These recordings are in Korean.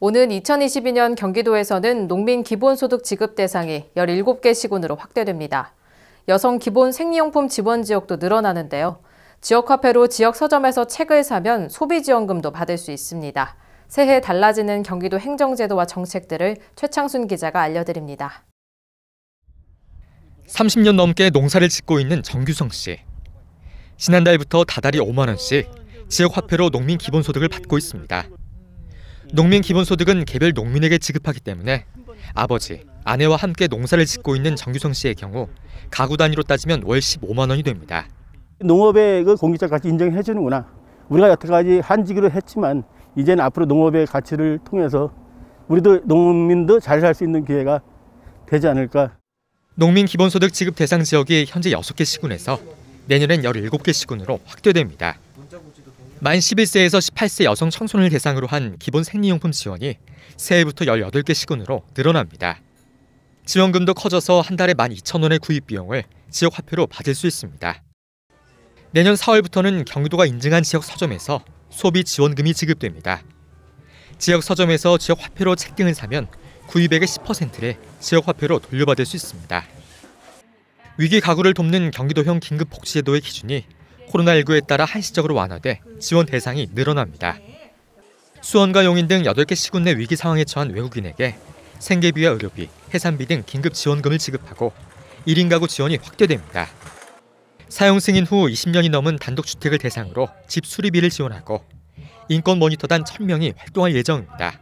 오는 2022년 경기도에서는 농민 기본소득 지급 대상이 17개 시군으로 확대됩니다. 여성 기본 생리용품 지원 지역도 늘어나는데요. 지역화폐로 지역 서점에서 책을 사면 소비지원금도 받을 수 있습니다. 새해 달라지는 경기도 행정제도와 정책들을 최창순 기자가 알려드립니다. 30년 넘게 농사를 짓고 있는 정규성 씨. 지난달부터 다달이 5만 원씩 지역 화폐로 농민 기본소득을 받고 있습니다. 농민 기본소득은 개별 농민에게 지급하기 때문에 아버지, 아내와 함께 농사를 짓고 있는 정규성 씨의 경우 가구 단위로 따지면 월 15만 원이 됩니다. 농업의 그 공기적 가치 인정해 주는구나. 우리가 여태까지 한직으로 했지만 이제는 앞으로 농업의 가치를 통해서 우리도 농민도 잘 살 수 있는 기회가 되지 않을까. 농민 기본소득 지급 대상 지역이 현재 6개 시군에서 내년엔 17개 시군으로 확대됩니다. 만 11세에서 18세 여성 청소년을 대상으로 한 기본 생리용품 지원이 새해부터 18개 시군으로 늘어납니다. 지원금도 커져서 한 달에 12,000원의 구입 비용을 지역 화폐로 받을 수 있습니다. 내년 4월부터는 경기도가 인증한 지역 서점에서 소비 지원금이 지급됩니다. 지역 서점에서 지역 화폐로 책 등을 사면 구입액의 10%를 지역 화폐로 돌려받을 수 있습니다. 위기 가구를 돕는 경기도형 긴급복지제도의 기준이 코로나19에 따라 한시적으로 완화돼 지원 대상이 늘어납니다. 수원과 용인 등 8개 시군내 위기 상황에 처한 외국인에게 생계비와 의료비, 해산비 등 긴급 지원금을 지급하고 1인 가구 지원이 확대됩니다. 사용 승인 후 20년이 넘은 단독주택을 대상으로 집 수리비를 지원하고 인권 모니터단 1000명이 활동할 예정입니다.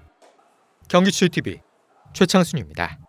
경기출TV 최창순입니다.